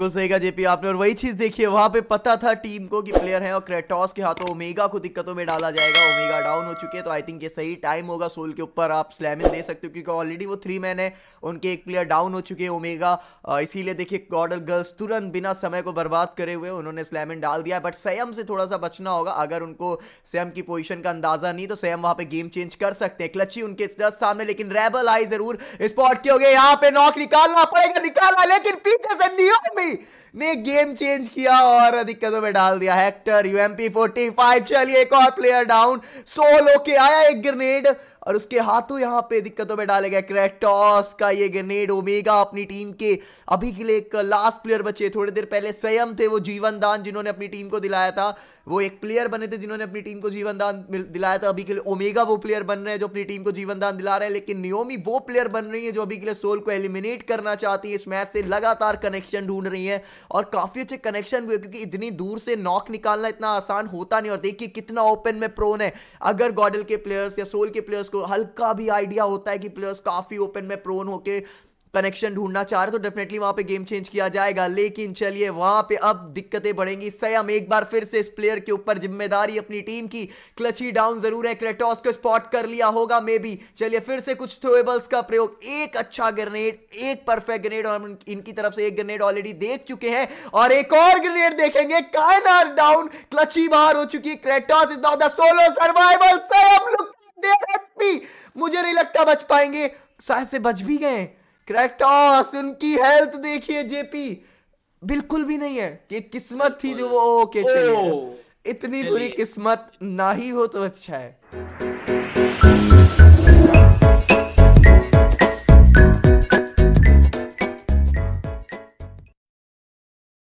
बिल्कुल सही कहा जेपी आपने और वही चीज देखिए वहां पे पता था टीम को कि प्लेयर है और क्रेटॉस के हाथों ओमेगा को दिक्कतों में डाला जाएगा ओमेगा डाउन हो चुके हैं तो आई थिंक ये सही टाइम होगा सोल के ऊपर आप स्लैमिन दे सकते हो क्योंकि ऑलरेडी वो थ्री मैन है उनके एक प्लेयर डाउन हो चुके हैं ओमेगा इसीलिए देखिए गॉडल गर्ल्स तुरंत बिना समय को बर्बाद करे हुए उन्होंने स्लैमिन डाल दिया बट सैम से थोड़ा सा बचना होगा अगर उनको सैम की पोजिशन का अंदाजा नहीं तो सैम वहां पर गेम चेंज कर सकते हैं क्लची उनके सामने लेकिन रेबल आई जरूर स्पॉट के हो गए यहाँ पे नॉक निकालना पड़ेगा निकालना लेकिन पीछे મે ગેમ ચેન્જ કિયા ઓર દિક્કતો મે ડાલ દિયા હેક્ટર UMP45 ચલિયે એક ઓર પ્લેયર ડાઉન સોલો કે આયા એક ગ્રેનેડ और उसके हाथों यहाँ पे दिक्कतों में डाले गए क्रेटॉस का ये ग्रेनेड ओमेगा अपनी टीम के अभी के लिए एक लास्ट प्लेयर बचे थोड़ी देर पहले संयम थे वो जीवन दान जिन्होंने अपनी टीम को दिलाया था वो एक प्लेयर बने थे जिन्होंने अपनी टीम को जीवन दान दिलाया था अभी के लिए ओमेगा वो प्लेयर बन रहे हैं जो अपनी टीम को जीवन दान दिला रहे हैं लेकिन नियोमी वो प्लेयर बन रही है जो अभी के लिए सोल को एलिमिनेट करना चाहती है इस मैच से लगातार कनेक्शन ढूंढ रही है और काफी अच्छे कनेक्शन है क्योंकि इतनी दूर से नॉक निकालना इतना आसान होता नहीं और देखिए कितना ओपन में प्रोन है अगर गॉडल के प्लेयर्स या सोल के प्लेयर्स को हल्का भी आइडिया होता है कि प्लेयर्स काफ़ी ओपन में प्रोन होके कनेक्शन ढूंढना चाह रहे तो डेफिनेटली वहां पे गेम चेंज किया जाएगा लेकिन चलिए वहां पे अब दिक्कतें बढ़ेंगी सयम एक बार फिर से इस प्लेयर के ऊपर जिम्मेदारी अपनी टीम की क्लची डाउन जरूर है क्रेटॉस को स्पॉट कर लिया होगा मे बी चलिए फिर से कुछ थ्रोएबल्स का प्रयोग एक अच्छा ग्रेनेड एक परफेक्ट ग्रेनेड और इनकी तरफ से एक ग्रेनेड ऑलरेडी देख चुके हैं और एक और ग्रेनेड देखेंगे कायनार डाउन क्लची बाहर हो चुकी Kratos is not the solo survival सयम लुक क्या बच पाएंगे शायद से बच भी गए क्रैक्टॉस उनकी हेल्थ देखिए जेपी बिल्कुल भी नहीं है कि किस्मत थी जो वो ओके चलिए इतनी बुरी किस्मत ना ही हो तो अच्छा है